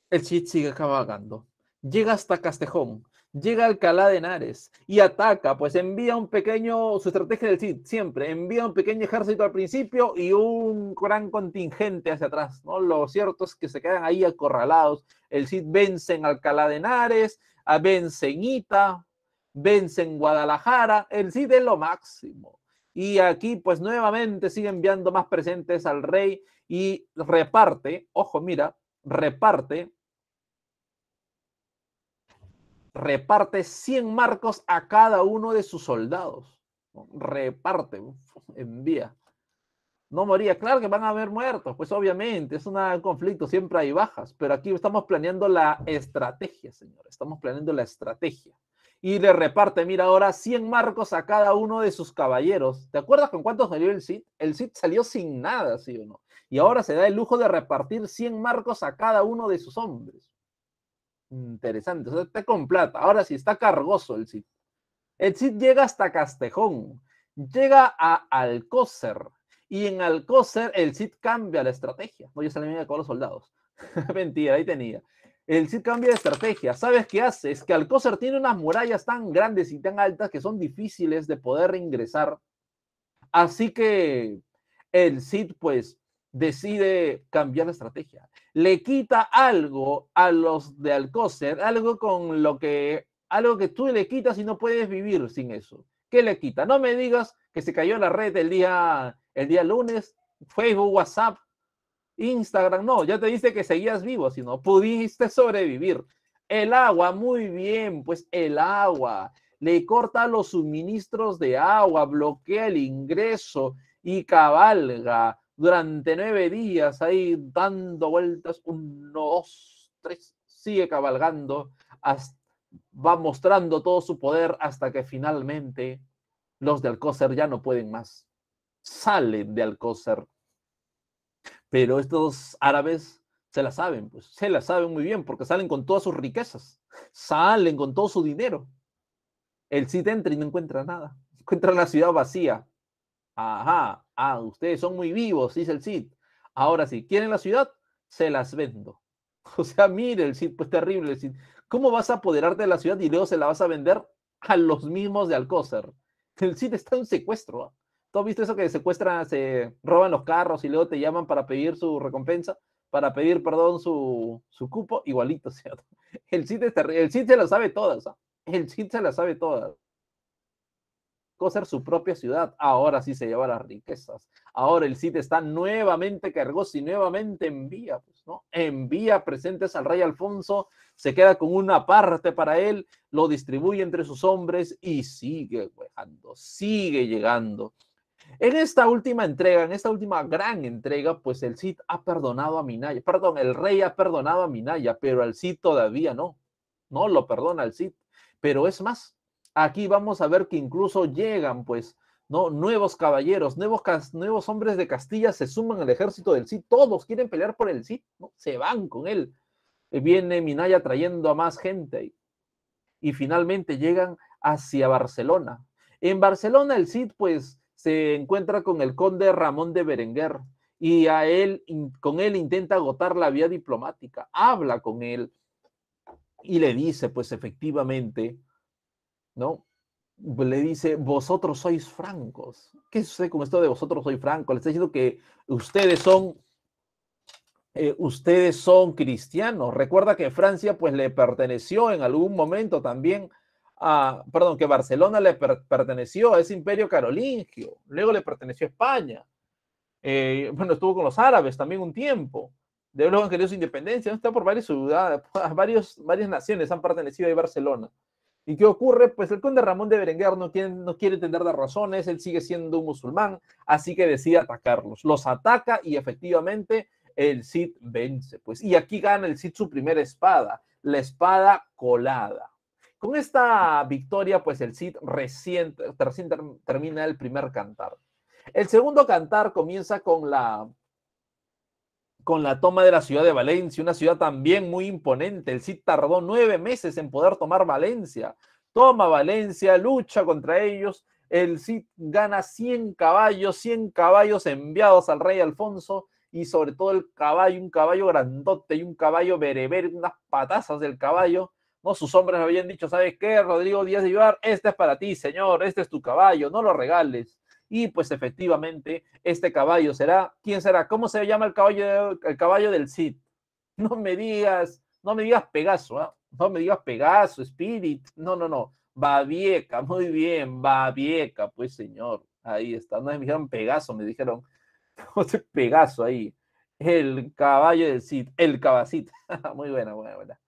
El Cid sigue cabalgando. Llega hasta Castejón, llega a Alcalá de Henares y ataca, pues envía un pequeño, su estrategia del Cid siempre, envía un pequeño ejército al principio y un gran contingente hacia atrás, ¿no? Lo cierto es que se quedan ahí acorralados. El Cid vence en Alcalá de Henares, ah, vence en Ita, vence en Guadalajara, el sí de lo máximo. Y aquí pues nuevamente sigue enviando más presentes al rey y reparte, ojo mira, reparte, reparte 100 marcos a cada uno de sus soldados. Reparte, envía. No moría, claro que van a haber muertos, pues obviamente, es un conflicto, siempre hay bajas, pero aquí estamos planeando la estrategia, señores, estamos planeando la estrategia y le reparte, mira ahora, 100 marcos a cada uno de sus caballeros. ¿Te acuerdas con cuánto salió el Cid? El Cid salió sin nada, ¿sí o no? Y ahora se da el lujo de repartir 100 marcos a cada uno de sus hombres. Interesante, o sea, está con plata. Ahora sí, está cargoso el Cid. El Cid llega hasta Castejón, llega a Alcócer, y en Alcócer el Cid cambia la estrategia. No, yo salí a con los soldados. [laughs] Mentira, ahí tenía el Cid cambia de estrategia. ¿Sabes qué hace? Es que Alcócer tiene unas murallas tan grandes y tan altas que son difíciles de poder ingresar. Así que el Cid, pues, decide cambiar la estrategia. Le quita algo a los de Alcócer, algo con lo que, algo que tú le quitas y no puedes vivir sin eso. ¿Qué le quita? No me digas que se cayó la red el día, el día lunes, Facebook, WhatsApp, Instagram no, ya te dice que seguías vivo, sino pudiste sobrevivir. El agua, muy bien, pues el agua. Le corta los suministros de agua, bloquea el ingreso y cabalga durante nueve días ahí dando vueltas, uno, dos, tres, sigue cabalgando, va mostrando todo su poder hasta que finalmente los de Alcócer ya no pueden más. Salen de Alcócer pero estos árabes se la saben, pues se la saben muy bien porque salen con todas sus riquezas, salen con todo su dinero. El Cid entra y no encuentra nada, [laughs] encuentra la ciudad vacía. Ajá, ah, ustedes son muy vivos, dice el Cid. Ahora sí, ¿quieren la ciudad? Se las vendo. [laughs] O sea, mire, el Cid, pues terrible el Cid. ¿Cómo vas a apoderarte de la ciudad y luego se la vas a vender a los mismos de Alcócer? El Cid está en secuestro. ¿ah? ¿Tú has eso que secuestran, se roban los carros y luego te llaman para pedir su recompensa? Para pedir, perdón, su, cupo, igualito, ¿cierto? [laughs] El CID, el se la sabe todas, ¿sabes? el CIT se la sabe todas. Coser su propia ciudad, ahora sí se lleva las riquezas. Ahora el CIT está nuevamente cargoso y nuevamente envía, pues, ¿no? Envía presentes al rey Alfonso, se queda con una parte para él, lo distribuye entre sus hombres y sigue llegando, sigue llegando. En esta última entrega, en esta última gran entrega, pues el Cid ha perdonado a Minaya, perdón, el rey ha perdonado a Minaya, pero al Cid todavía no, no lo perdona el Cid. Pero es más, aquí vamos a ver que incluso llegan, pues, ¿no? Nuevos caballeros, nuevos, nuevos hombres de Castilla se suman al ejército del Cid, todos quieren pelear por el Cid, ¿no? Se van con él. Eh, viene Minaya trayendo a más gente y finalmente llegan hacia Barcelona. En Barcelona el Cid, pues, se encuentra con el conde Ramón de Berenguer y a él, con él intenta agotar la vía diplomática, habla con él y le dice, pues efectivamente, ¿no? Pues, le dice, vosotros sois francos. ¿Qué sucede con esto de vosotros sois francos? Le está diciendo que ustedes son eh, ustedes son cristianos. Recuerda que Francia pues le perteneció en algún momento también perdón, que Barcelona le perteneció a ese imperio carolingio, luego le perteneció a España, eh, bueno, estuvo con los árabes también un tiempo, de los han su independencia, está por varias ciudades, [laughs] varios, varias naciones han pertenecido a Barcelona. ¿Y qué ocurre? Pues el conde Ramón de Berenguer no quiere, no quiere tener las razones, él sigue siendo un musulmán, así que decide atacarlos. Los ataca y efectivamente el Cid vence. Pues. Y aquí gana el Cid su primera espada, la espada colada. Con esta victoria, pues el Cid recién, termina el primer cantar. El segundo cantar comienza con la, con la toma de la ciudad de Valencia, una ciudad también muy imponente. El Cid tardó nueve meses en poder tomar Valencia. Toma Valencia, lucha contra ellos. El Cid gana 100 caballos, 100 caballos enviados al rey Alfonso y sobre todo el caballo, un caballo grandote y un caballo bereber, unas patazas del caballo ¿no? Sus hombres habían dicho, ¿sabes qué? Rodrigo Díaz de Ibar, este es para ti, señor, este es tu caballo, no lo regales. Y pues efectivamente, este caballo será, ¿quién será? ¿Cómo se llama el caballo, el caballo del Cid? [laughs] No me digas, no me digas Pegaso, ¿ah? no me digas Pegaso, Spirit, no, no, no, Babieca, muy bien, Babieca, pues señor, ahí está, no me dijeron Pegaso, me dijeron, [laughs] Pegaso ahí, el caballo del Cid, el cabacito, [laughs] muy buena, buena, buena.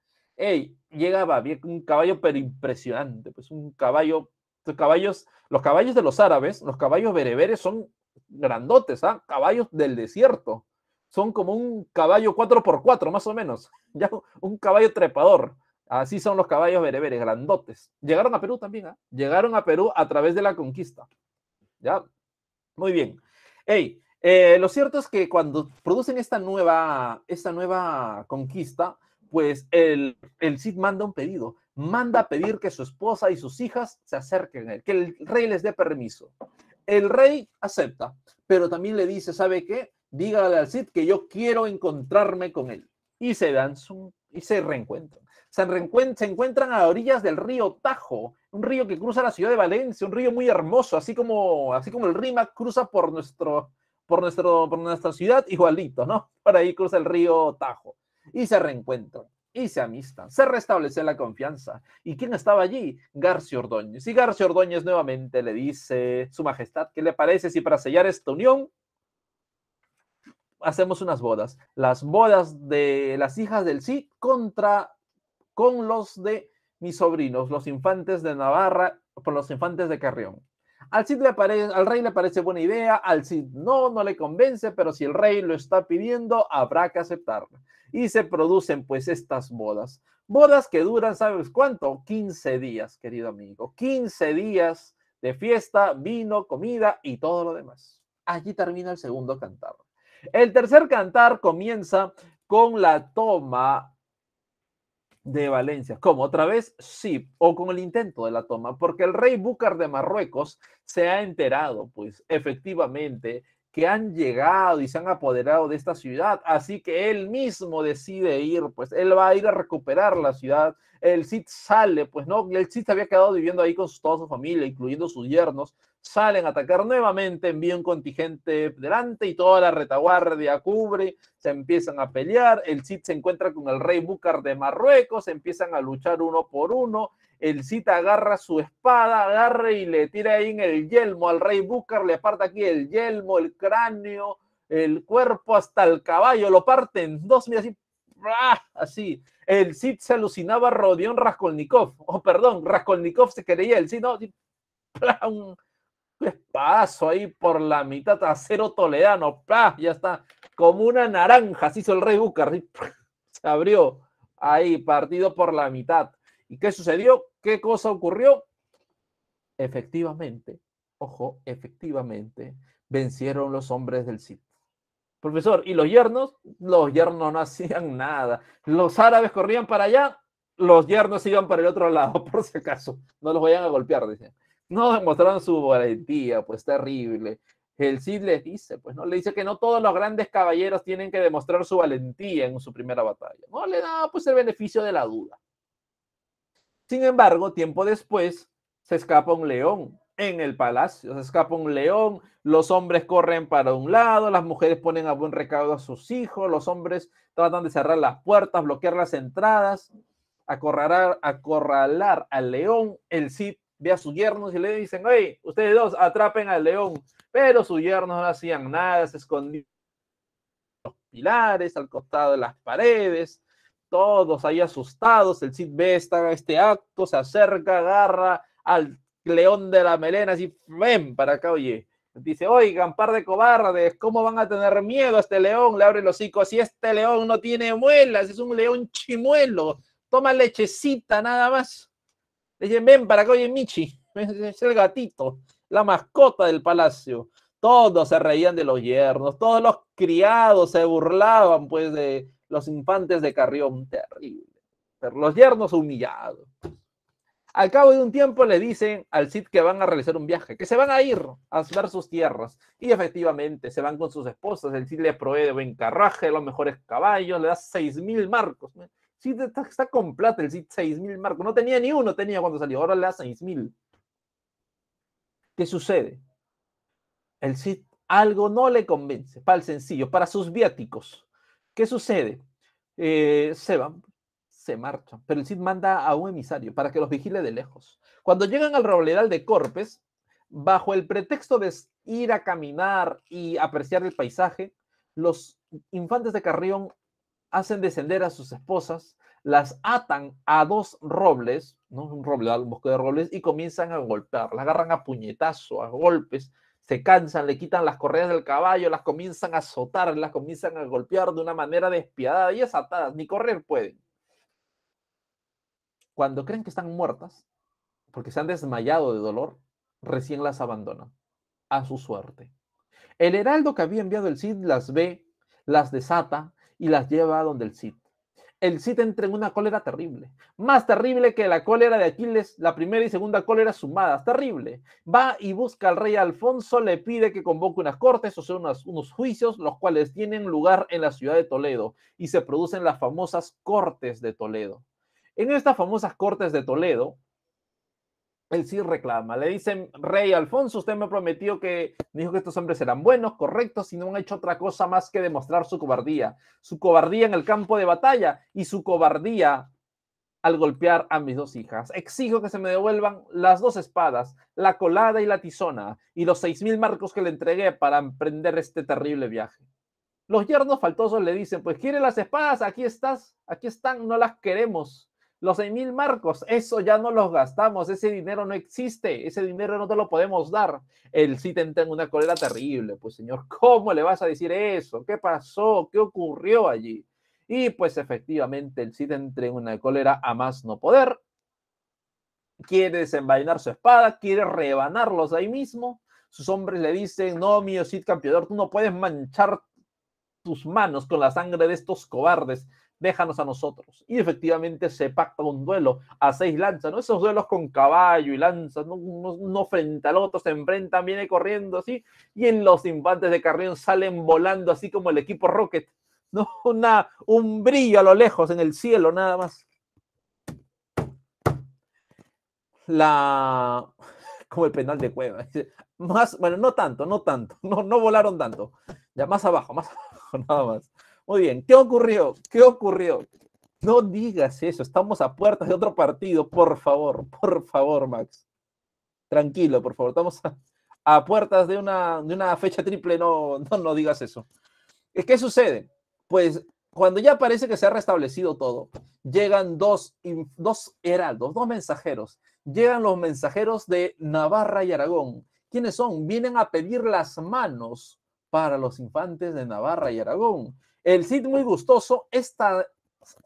Ey, llegaba un caballo, pero impresionante, pues un caballo, los caballos, los caballos de los árabes, los caballos bereberes son grandotes, ¿ah? caballos del desierto, son como un caballo 4x4 más o menos, [laughs] ya un caballo trepador. Así son los caballos bereberes, grandotes. Llegaron a Perú también, ¿ah? Llegaron a Perú a través de la conquista. ¿Ya? Muy bien. Hey, eh, lo cierto es que cuando producen esta nueva, esta nueva conquista, pues el, el Cid manda un pedido, manda a pedir que su esposa y sus hijas se acerquen a él, que el rey les dé permiso. El rey acepta, pero también le dice, ¿sabe qué? Dígale al Cid que yo quiero encontrarme con él. Y se dan su, y se reencuentran. Se, encuentran a orillas del río Tajo, un río que cruza la ciudad de Valencia, un río muy hermoso, así como, así como el rima cruza por, nuestro, por, nuestro, por nuestra ciudad, igualito, ¿no? para ahí cruza el río Tajo y se reencuentran y se amistan, se restablece la confianza. ¿Y quién estaba allí? García Ordóñez. Y García Ordóñez nuevamente le dice, Su Majestad, ¿qué le parece si para sellar esta unión hacemos unas bodas? Las bodas de las hijas del sí contra con los de mis sobrinos, los infantes de Navarra, con los infantes de Carrión. Al Cid le al rey le parece buena idea, al Cid no, no le convence, pero si el rey lo está pidiendo, habrá que aceptarla. Y se producen pues estas bodas. Bodas que duran, ¿sabes cuánto? 15 días, querido amigo. 15 días de fiesta, vino, comida y todo lo demás. Allí termina el segundo cantar. El tercer cantar comienza con la toma de Valencia. como ¿Otra vez? Sí, o con el intento de la toma, porque el rey Búcar de Marruecos se ha enterado, pues efectivamente, que han llegado y se han apoderado de esta ciudad, así que él mismo decide ir, pues él va a ir a recuperar la ciudad, el Cid sale, pues no, el Cid había quedado viviendo ahí con toda su familia, incluyendo sus yernos, salen a atacar nuevamente, envían un contingente delante y toda la retaguardia cubre, se empiezan a pelear, el Cid se encuentra con el rey Búcar de Marruecos, empiezan a luchar uno por uno, el Cid agarra su espada, agarra y le tira ahí en el yelmo al rey Búcar, le aparta aquí el yelmo, el cráneo, el cuerpo hasta el caballo, lo parten dos, mira así, así. El Cid se alucinaba Rodión Raskolnikov, o oh, perdón, Raskolnikov se creía el Cid, no, [laughs] paso ahí por la mitad trasero toledano, ya está, como una naranja, se hizo el rey Bucar se abrió ahí, partido por la mitad. ¿Y qué sucedió? ¿Qué cosa ocurrió? Efectivamente, ojo, efectivamente, vencieron los hombres del sitio. Profesor, ¿y los yernos? Los yernos no hacían nada. Los árabes corrían para allá, los yernos iban para el otro lado, [laughs] por si acaso. No los vayan a golpear, decían. No demostraron [laughs] su valentía, pues terrible. El Cid les dice, pues no, le dice que no todos los grandes caballeros tienen que demostrar su valentía en su primera batalla. No le da pues el beneficio de la duda. Sin embargo, tiempo después se escapa un león en el palacio, se escapa un león, los hombres corren para un lado, las mujeres ponen a buen recaudo a sus hijos, los hombres tratan de cerrar las puertas, bloquear las entradas, acorralar, acorralar al león, el Cid ve a sus yernos y le dicen, oye, ustedes dos atrapen al león. Pero sus yernos no hacían nada, se escondían en los pilares, al costado de las paredes, todos ahí asustados. El Cid ve este acto, se acerca, agarra al león de la melena, así, ven para acá, oye. Dice, oigan, par de cobardes, ¿cómo van a tener miedo a este león? Le abre los hocico, si este león no tiene muelas, es un león chimuelo, toma lechecita nada más. Le dicen, ven para acá, oye Michi, es el gatito, la mascota del palacio. Todos se reían de los yernos, todos los criados se burlaban pues de los infantes de Carrión, terrible. Pero los yernos humillados. Al cabo de un tiempo le dicen al Cid que van a realizar un viaje, que se van a ir a ver sus tierras. Y efectivamente, se van con sus esposas. El Cid les provee de buen carraje, los mejores caballos, le da seis mil marcos. Sí, está, está con plata el mil 6000 Marco. No tenía ni uno, tenía cuando salió. Ahora le da 6000. ¿Qué sucede? El cid algo no le convence. Para el sencillo, para sus viáticos. ¿Qué sucede? Eh, se van, se marchan. Pero el Cid manda a un emisario para que los vigile de lejos. Cuando llegan al robledal de Corpes, bajo el pretexto de ir a caminar y apreciar el paisaje, los infantes de Carrión hacen descender a sus esposas, las atan a dos robles, ¿no? un roble, un bosque de robles, y comienzan a golpear, las agarran a puñetazo, a golpes, se cansan, le quitan las correas del caballo, las comienzan a azotar, las comienzan a golpear de una manera despiadada, y es atadas, ni correr pueden. Cuando creen que están muertas, porque se han desmayado de dolor, recién las abandonan, a su suerte. El heraldo que había enviado el Cid las ve, las desata, y las lleva a donde el Cid. El Cid entra en una cólera terrible, más terrible que la cólera de Aquiles, la primera y segunda cólera sumadas, terrible. Va y busca al rey Alfonso, le pide que convoque unas cortes, o sea, unos, unos juicios, los cuales tienen lugar en la ciudad de Toledo y se producen las famosas cortes de Toledo. En estas famosas cortes de Toledo, el sí reclama. Le dicen, Rey Alfonso, usted me prometió que dijo que estos hombres eran buenos, correctos, y no han hecho otra cosa más que demostrar su cobardía. Su cobardía en el campo de batalla y su cobardía al golpear a mis dos hijas. Exijo que se me devuelvan las dos espadas, la colada y la tizona, y los seis mil marcos que le entregué para emprender este terrible viaje. Los yernos faltosos le dicen, pues quiere las espadas, aquí estás, aquí están, no las queremos. Los seis mil marcos, eso ya no los gastamos, ese dinero no existe, ese dinero no te lo podemos dar. El cid entra en una cólera terrible, pues señor, [laughs] ¿cómo le vas a decir eso? ¿Qué pasó? ¿Qué ocurrió allí? Y pues efectivamente el Cid entra en una cólera a más no poder. Quiere desenvainar su espada, quiere rebanarlos ahí mismo. Sus hombres le dicen, no, mío Cid campeador, tú no puedes manchar tus manos con la sangre de estos cobardes déjanos a nosotros. Y efectivamente se pacta un duelo a seis lanzas, ¿no? Esos duelos con caballo y lanzas, ¿no? uno, frente al otro, se enfrentan, viene corriendo así, y en los infantes de Carrión salen volando así como el equipo Rocket, [laughs] ¿no? Una, un brillo a lo lejos en el cielo, nada más. La... [laughs] como el penal de Cueva. [laughs] Más, bueno, no tanto, no tanto, no, no volaron tanto. Ya más abajo, más abajo, nada más. Muy bien, ¿qué ocurrió? ¿Qué ocurrió? No digas eso, estamos a puertas de otro partido, por favor, [laughs] por favor, Max. Tranquilo, por favor, estamos a, puertas de una, de una fecha triple, no, no, no digas eso. ¿Qué sucede? Pues cuando ya parece que se ha restablecido todo, llegan dos, dos heraldos, dos mensajeros. Llegan los mensajeros de Navarra y Aragón. ¿Quiénes son? Vienen a pedir las manos para los infantes de Navarra y Aragón. El Cid muy gustoso, esta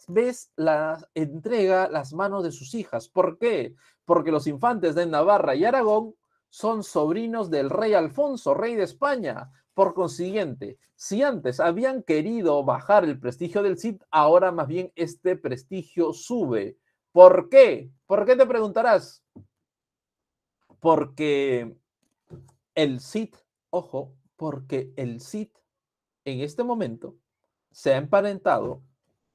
vez la entrega las manos de sus hijas. ¿Por qué? Porque los infantes de Navarra y Aragón son sobrinos del rey Alfonso, rey de España. Por consiguiente, si antes habían querido bajar el prestigio del Cid, ahora más bien este prestigio sube. ¿Por qué? ¿Por qué te preguntarás? Porque el Cid, ojo, porque el Cid en este momento se ha emparentado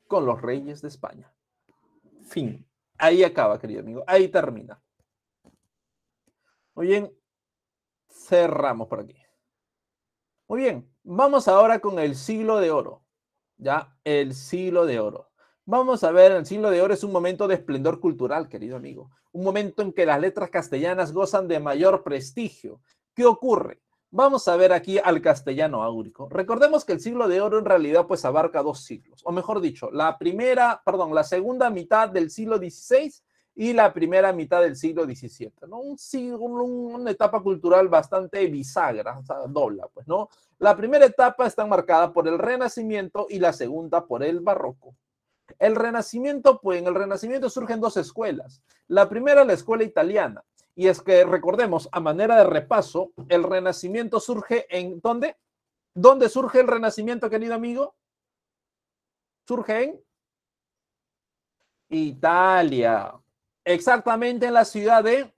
con los reyes de España. Fin. Ahí acaba, querido amigo. Ahí termina. Muy bien. Cerramos por aquí. Muy bien. Vamos ahora con el siglo de oro. Ya, el siglo de oro. Vamos a ver, el siglo de oro es un momento de esplendor cultural, querido amigo. Un momento en que las letras castellanas gozan de mayor prestigio. ¿Qué ocurre? Vamos a ver aquí al castellano áurico. Recordemos que el siglo de oro en realidad pues abarca dos siglos, o mejor dicho, la primera, perdón, la segunda mitad del siglo XVI y la primera mitad del siglo XVII, ¿no? Un siglo, una etapa cultural bastante bisagra, o sea, dobla, pues, ¿no? La primera etapa está marcada por el Renacimiento y la segunda por el Barroco. El Renacimiento, pues en el Renacimiento surgen dos escuelas. La primera, la escuela italiana, y es que recordemos, a manera de repaso, el renacimiento surge en ¿dónde? ¿Dónde surge el renacimiento, querido amigo? Surge en Italia. Exactamente en la ciudad de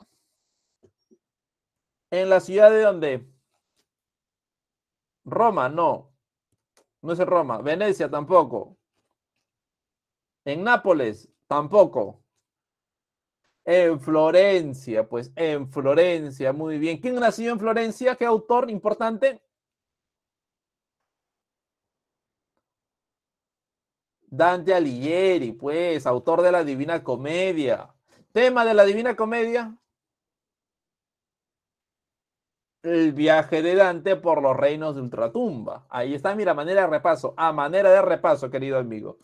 en la ciudad de dónde? Roma, no. No es en Roma, Venecia tampoco. En Nápoles, tampoco. En Florencia, pues en Florencia, muy bien. ¿Quién nació en Florencia? ¿Qué autor importante? Dante Alighieri, pues, autor de la Divina Comedia. Tema de la Divina Comedia. El viaje de Dante por los reinos de ultratumba. Ahí está, mira, manera de repaso, a manera de repaso, querido amigo.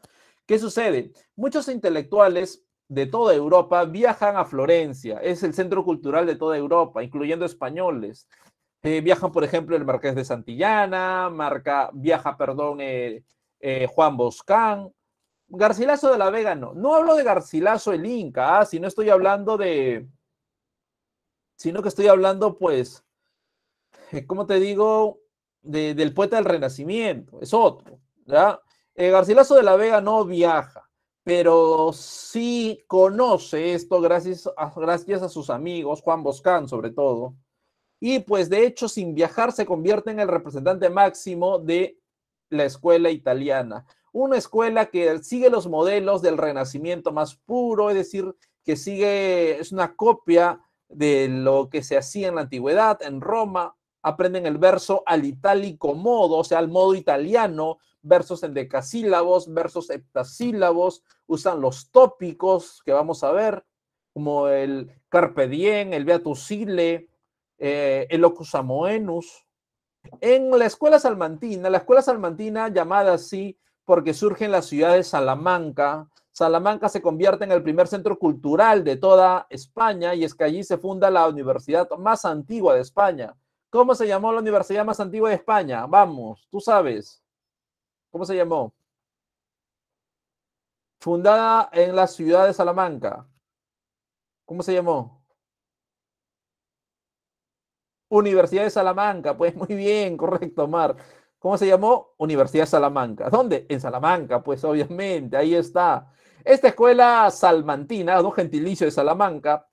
¿Qué sucede? Muchos intelectuales de toda Europa viajan a Florencia, es el centro cultural de toda Europa, incluyendo españoles. Eh, viajan, por ejemplo, el marqués de Santillana, marca, viaja, perdón, eh, eh, Juan Boscán. Garcilaso de la Vega no. No hablo de Garcilaso el Inca, ah, sino estoy hablando de. Sino que estoy hablando, pues, ¿cómo te digo? del poeta del Renacimiento, es otro. ¿ya? Garcilaso de la Vega no viaja pero sí conoce esto gracias a, sus amigos, Juan Boscán sobre todo, y pues de hecho sin viajar se convierte en el representante máximo de la escuela italiana, una escuela que sigue los modelos del renacimiento más puro, es decir, que sigue, es una copia de lo que se hacía en la antigüedad, en Roma, aprenden el verso al itálico modo, o sea, al modo italiano, versos en decasílabos, versos heptasílabos, usan los tópicos que vamos a ver, como el carpe diem, el beatus eh, el locus amoenus. En la escuela salmantina, la escuela salmantina llamada así porque surge en la ciudad de Salamanca, Salamanca se convierte en el primer centro cultural de toda España y es que allí se funda la universidad más antigua de España. ¿Cómo se llamó la universidad más antigua de España? Vamos, tú sabes. ¿Cómo se llamó? Fundada en la ciudad de Salamanca. ¿Cómo se llamó? Universidad de Salamanca. Pues muy bien, correcto, Omar. ¿Cómo se llamó? Universidad de Salamanca. ¿Dónde? En Salamanca, pues obviamente, ahí está. Esta escuela salmantina, dos gentilicio de Salamanca,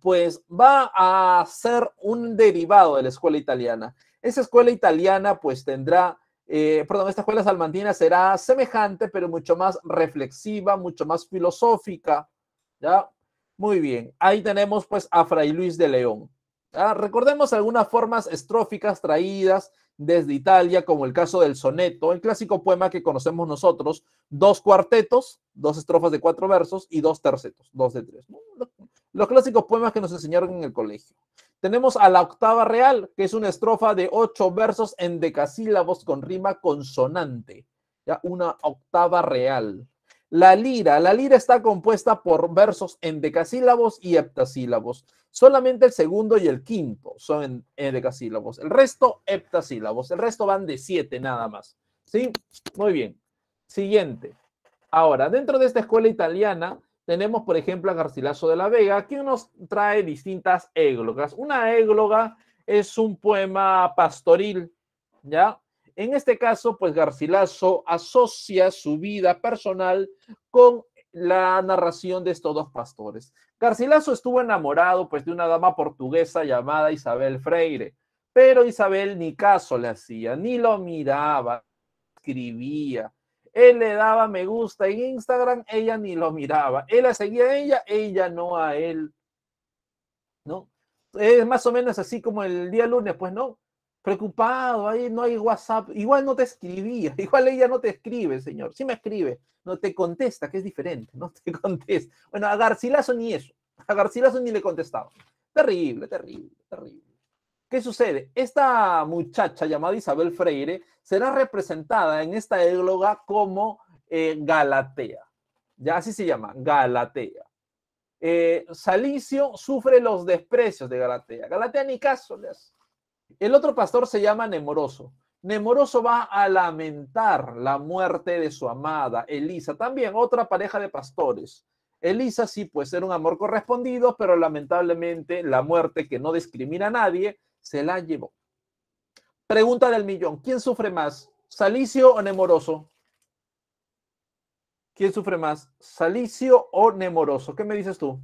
pues va a ser un derivado de la escuela italiana. Esa escuela italiana pues tendrá eh, perdón, esta escuela salmantina será semejante, pero mucho más reflexiva, mucho más filosófica, ¿ya? Muy bien, ahí tenemos pues a Fray Luis de León. Recordemos algunas formas estróficas traídas desde Italia, como el caso del soneto, el clásico poema que conocemos nosotros, dos cuartetos, dos estrofas de cuatro versos y dos tercetos, dos de tres. Los clásicos poemas que nos enseñaron en el colegio. Tenemos a la octava real, que es una estrofa de ocho versos en decasílabos con rima consonante. Ya una octava real. La lira. La lira está compuesta por versos en decasílabos y heptasílabos. Solamente el segundo y el quinto son en, decasílabos. El resto heptasílabos. El resto van de siete nada más. ¿Sí? Muy bien. Siguiente. Ahora, dentro de esta escuela italiana tenemos, por ejemplo, a Garcilaso de la Vega, que nos trae distintas églogas. Una égloga es un poema pastoril, ¿ya? En este caso, pues Garcilaso asocia su vida personal con la narración de estos dos pastores. Garcilaso estuvo enamorado pues de una dama portuguesa llamada Isabel Freire, pero Isabel ni caso le hacía, ni lo miraba, escribía, él le daba me gusta en Instagram, ella ni lo miraba. Él la seguía a ella, ella no a él. ¿No? Es más o menos así como el día lunes, pues no. Preocupado, ahí no hay WhatsApp. Igual no te escribía, [laughs] igual ella no te escribe, señor. Sí me escribe, no te contesta, que es diferente, no te [laughs] contesta. Bueno, a Garcilaso ni eso. A Garcilaso ni le contestaba. Terrible, terrible, terrible. ¿Qué sucede? Esta muchacha llamada Isabel Freire será representada en esta égloga como eh, Galatea. Ya así se llama, Galatea. Eh, Salicio sufre los desprecios de Galatea. Galatea ni caso El otro pastor se llama Nemoroso. Nemoroso va a lamentar la muerte de su amada Elisa, también otra pareja de pastores. Elisa sí, puede ser un amor correspondido, pero lamentablemente la muerte que no discrimina a nadie se la llevó. Pregunta del millón, ¿quién sufre más, Salicio o Nemoroso? ¿Quién sufre más, Salicio o Nemoroso? ¿Qué me dices tú?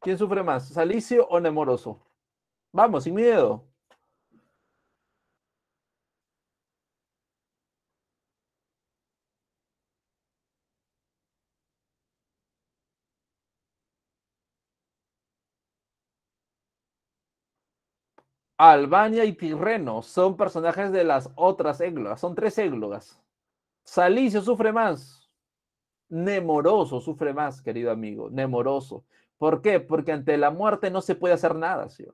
¿Quién sufre más, Salicio o Nemoroso? Vamos, sin miedo. Albania y Tirreno son personajes de las otras églogas, son tres églogas. Salicio sufre más. Nemoroso sufre más, querido amigo, nemoroso. ¿Por qué? Porque ante la muerte no se puede hacer nada, ¿sí?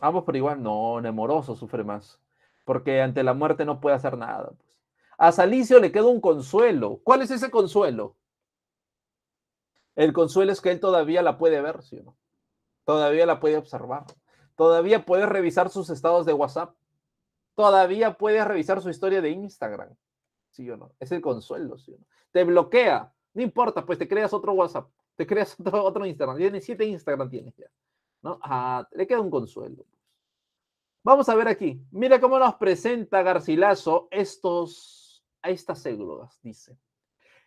Vamos por igual, no, nemoroso sufre más, porque ante la muerte no puede hacer nada. Pues. A Salicio le queda un consuelo. ¿Cuál es ese consuelo? El consuelo es que él todavía la puede ver, ¿sí? Todavía la puede observar. Todavía puedes revisar sus estados de WhatsApp. Todavía puedes revisar su historia de Instagram. ¿Sí o no? Es el consuelo, ¿sí o no? Te bloquea. No importa, pues te creas otro WhatsApp. Te creas [laughs] otro, Instagram. Tienes siete Instagram, tienes ya. ¿No? le queda un consuelo. Vamos a ver aquí. Mira cómo nos presenta Garcilaso estos, a estas églogas, dice.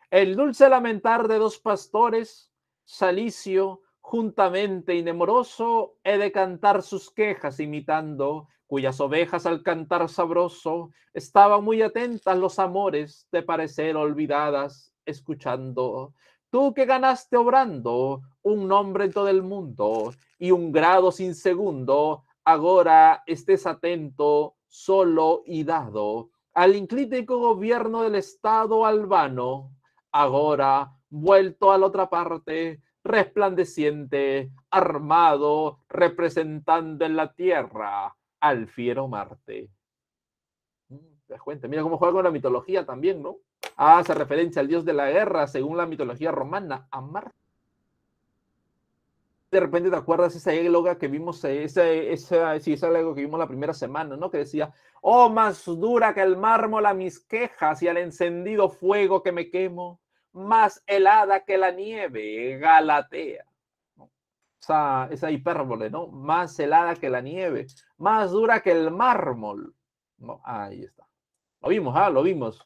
El dulce lamentar de dos pastores, Salicio, juntamente y nemoroso, he de cantar sus quejas imitando, cuyas ovejas al cantar sabroso estaban muy atentas los amores de parecer olvidadas, escuchando. Tú que ganaste obrando un nombre en todo el mundo y un grado sin segundo, ahora estés atento, solo y dado al inclítico gobierno del Estado albano, ahora vuelto a la otra parte, resplandeciente, armado, representando en la tierra al fiero Marte. Mm, ¿Te das cuenta? Mira cómo juega con la mitología también, ¿no? Ah, hace referencia al dios de la guerra, según la mitología romana, a Marte. De repente te acuerdas esa éloga que vimos, eh, esa, esa, sí, que vimos la primera semana, ¿no? Que decía, oh, más dura que el mármol a mis quejas y al encendido fuego que me quemo más helada que la nieve, Galatea. Esa, hipérbole, ¿no? Más helada que la nieve, más dura que el mármol. Ahí está. Lo vimos, ¿ah? Lo vimos.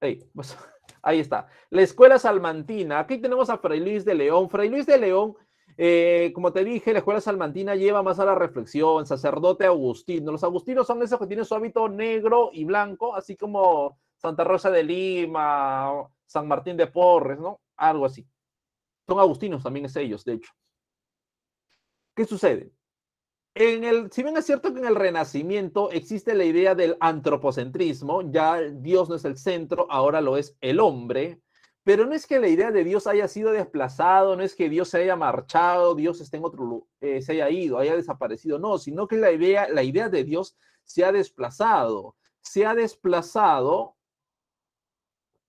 Pues, [laughs] ahí está. La escuela salmantina. Aquí tenemos a Fray Luis de León. Fray Luis de León eh, como te dije, la escuela salmantina lleva más a la reflexión, sacerdote agustino. Los agustinos son esos que tienen su hábito negro y blanco, así como Santa Rosa de Lima, San Martín de Porres, ¿no? Algo así. Son agustinos también es ellos, de hecho. ¿Qué sucede? En el, si bien es cierto que en el Renacimiento existe la idea del antropocentrismo, ya Dios no es el centro, ahora lo es el hombre, pero no es que la idea de Dios haya sido desplazado, no es que Dios se haya marchado, Dios en otro, eh, se haya ido, haya desaparecido, no, sino que la idea, la idea de Dios se ha desplazado, se ha desplazado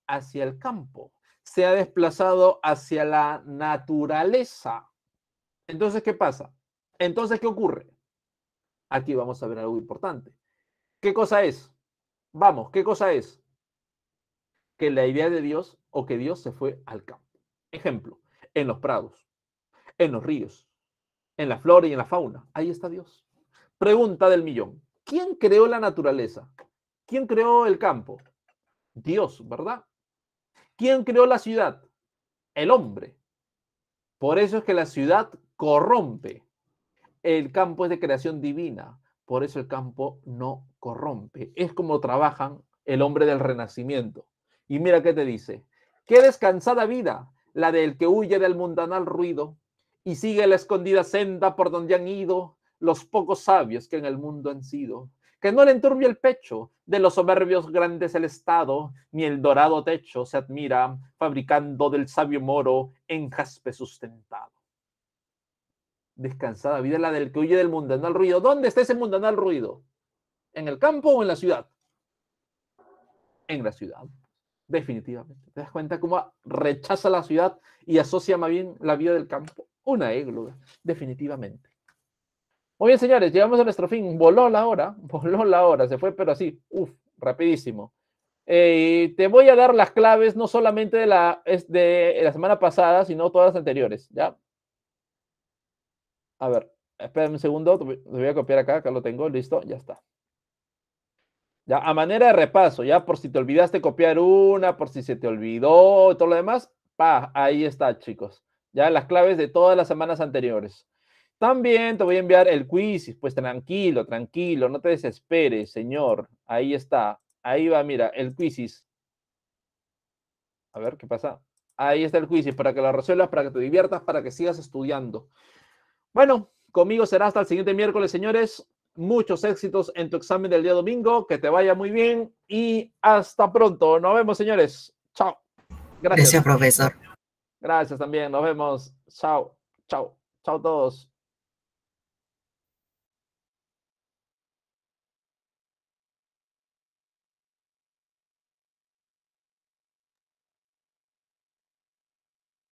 hacia el campo, se ha desplazado hacia la naturaleza. Entonces, ¿qué pasa? Entonces, ¿qué ocurre? Aquí vamos a ver algo importante. ¿Qué cosa es? Vamos, ¿qué cosa es? Que la idea de Dios o que Dios se fue al campo. Ejemplo, en los prados, en los ríos, en la flora y en la fauna. Ahí está Dios. Pregunta del millón. ¿Quién creó la naturaleza? ¿Quién creó el campo? Dios, ¿verdad? ¿Quién creó la ciudad? El hombre. Por eso es que la ciudad corrompe. El campo es de creación divina. Por eso el campo no corrompe. Es como trabajan el hombre del renacimiento. Y mira qué te dice. Qué descansada vida la del que huye del mundanal ruido y sigue la escondida senda por donde han ido los pocos sabios que en el mundo han sido que no le enturbia el pecho, de los soberbios grandes el estado, ni el dorado techo se admira, fabricando del sabio moro en jaspe sustentado. Descansada vida la del que huye del mundanal ruido. ¿Dónde está ese mundanal ruido? ¿En el campo o en la ciudad? En la ciudad, definitivamente. ¿Te das cuenta cómo rechaza la ciudad y asocia más bien la vida del campo? Una égloga, definitivamente. Muy bien, señores, llegamos a nuestro fin. Voló la hora, [laughs] voló la hora, se fue, pero así, uff, rapidísimo. Eh, te voy a dar las claves no solamente de la, de la semana pasada, sino todas las anteriores, ¿ya? A ver, espérame un segundo, lo voy a copiar acá, acá lo tengo, listo, ya está. Ya, a manera de repaso, ya por si te olvidaste copiar una, por si se te olvidó, todo lo demás, pa, ahí está, chicos. Ya las claves de todas las semanas anteriores. También te voy a enviar el quiz, pues tranquilo, tranquilo, no te desesperes, señor. Ahí está, ahí va, mira, el quiz. A ver, ¿qué pasa? Ahí está el quiz para que lo resuelvas, para que te diviertas, para que sigas estudiando. Bueno, conmigo será hasta el siguiente miércoles, señores. Muchos éxitos en tu examen del día domingo, que te vaya muy bien y hasta pronto. Nos vemos, señores. Chao. Gracias. Gracias, profesor. Gracias también. Nos vemos. Chao. Chao. Chao a todos.